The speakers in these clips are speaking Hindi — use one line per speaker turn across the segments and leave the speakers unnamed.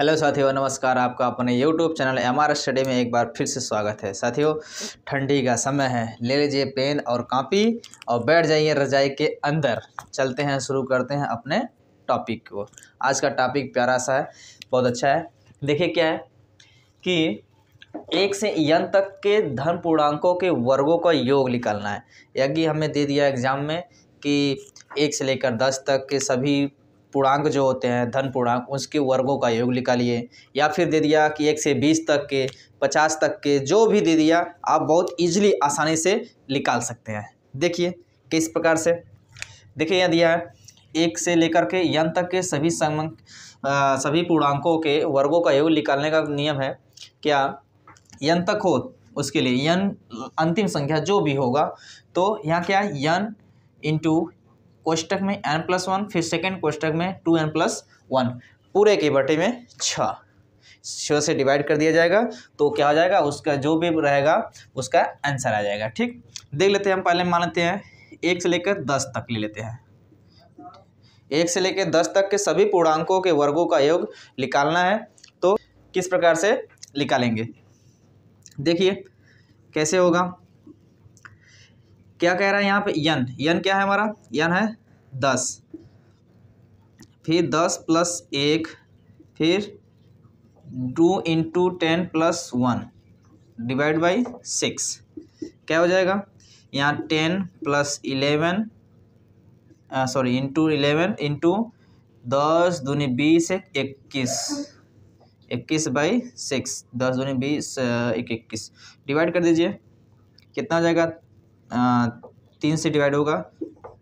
हेलो साथियों नमस्कार आपका अपने YouTube channel M R study में एक बार फिर से स्वागत है साथियों ठंडी का समय है ले लीजिए पेन और कॉपी और बैठ जाइए रजाई के अंदर चलते हैं शुरू करते हैं अपने टॉपिक को आज का टॉपिक प्यारा सा है बहुत अच्छा है देखिए क्या है कि एक से यन तक के धन पूर्णांकों के वर्गों का योग निकालना है यज्ञ हमें दे दिया एग्ज़ाम में कि एक से लेकर दस तक के सभी पूर्णांक जो होते हैं धन पूर्णांक उसके वर्गों का योग निकालिए या फिर दे दिया कि एक से बीस तक के पचास तक के जो भी दे दिया आप बहुत ईजिली आसानी से निकाल सकते हैं देखिए किस प्रकार से देखिए यह दिया है एक से लेकर के यन तक के सभी संग सभी पूर्णांकों के वर्गों का योग निकालने का नियम है क्या यन तक हो उसके लिए यन अंतिम संख्या जो भी होगा तो यहाँ क्या है यन इंटू कोष्टक में एन प्लस वन फिर सेकेंड कोष्टक में टू एन प्लस वन पूरे के बटे में छ छः से डिवाइड कर दिया जाएगा तो क्या हो जाएगा उसका जो भी रहेगा उसका आंसर आ जाएगा ठीक देख लेते हैं हम पहले मान लेते हैं एक से लेकर दस तक ले लेते हैं एक से लेकर दस तक के सभी पूर्णांकों के वर्गों का योग निकालना है तो किस प्रकार से निकालेंगे देखिए कैसे होगा क्या कह रहा है यहाँ पे यन यन क्या है हमारा यन है दस फिर दस प्लस एक फिर two into ten plus one divide by six क्या हो जाएगा यहाँ ten plus eleven sorry into eleven into दस दूनी बीस एक इक्कीस इक्कीस बाई सिक्स दस दूनी बीस uh, एक इक्कीस डिवाइड कर दीजिए कितना हो जाएगा तीन से डिवाइड होगा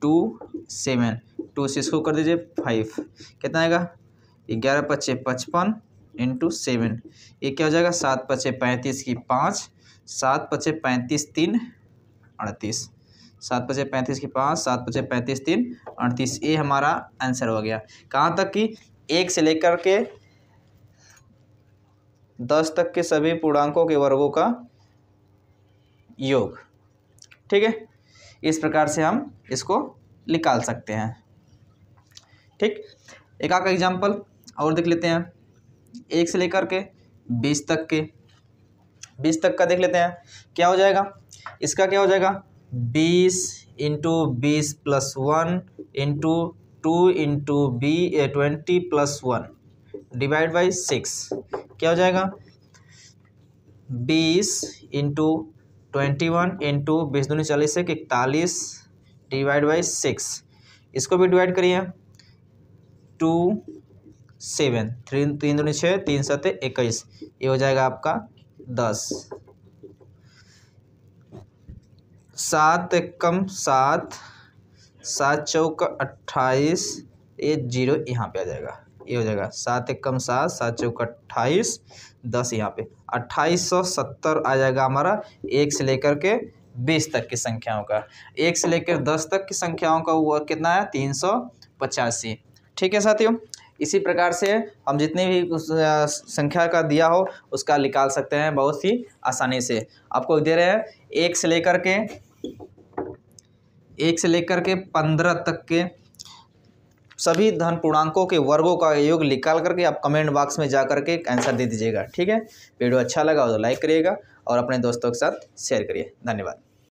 टू सेवन टू से इसको कर दीजिए फाइव कितना आएगा ग्यारह पच्चे पचपन इंटू सेवन ये क्या हो जाएगा सात पच्चे पैंतीस की पाँच सात पच्चे पैंतीस तीन अड़तीस सात पचे पैंतीस की पाँच सात पचे पैंतीस तीन अड़तीस ये हमारा आंसर हो गया कहाँ तक कि एक से लेकर के दस तक के सभी पूर्णांकों के वर्गों का योग ठीक है इस प्रकार से हम इसको निकाल सकते हैं ठीक एक आका एग्जाम्पल और देख लेते हैं एक से लेकर के बीस तक के बीस तक का देख लेते हैं क्या हो जाएगा इसका क्या हो जाएगा बीस इंटू बीस plus one into two into B A twenty plus one divide by six क्या हो जाएगा बीस इंटू ट्वेंटी वन इंटू बीस दूनी चालीस एक इकतालीस डिवाइड बाई सिक्स इसको भी डिवाइड करिए टू सेवन थ्री तीन दूनी छः तीन सात इक्कीस ये हो जाएगा आपका दस सात कम सात सात चौक अट्ठाईस ये जीरो यहाँ पे आ जाएगा ये हो जाएगा सात एक कम सात सात चौक अट्ठाईस दस यहाँ पे अट्ठाईस सौ सत्तर आ जाएगा हमारा एक से लेकर के बीस तक की संख्याओं का एक से लेकर दस तक की संख्याओं का वो कितना है तीन सौ पचासी ठीक है साथियों इसी प्रकार से हम जितनी भी उस संख्या का दिया हो उसका निकाल सकते हैं बहुत ही आसानी से आपको दे रहे हैं एक से लेकर के एक से लेकर के पंद्रह तक के सभी धन पूर्णांकों के वर्गों का योग निकाल करके आप कमेंट बॉक्स में जा करके आंसर दे दीजिएगा ठीक है वीडियो अच्छा लगा हो तो लाइक करिएगा और अपने दोस्तों के साथ शेयर करिए धन्यवाद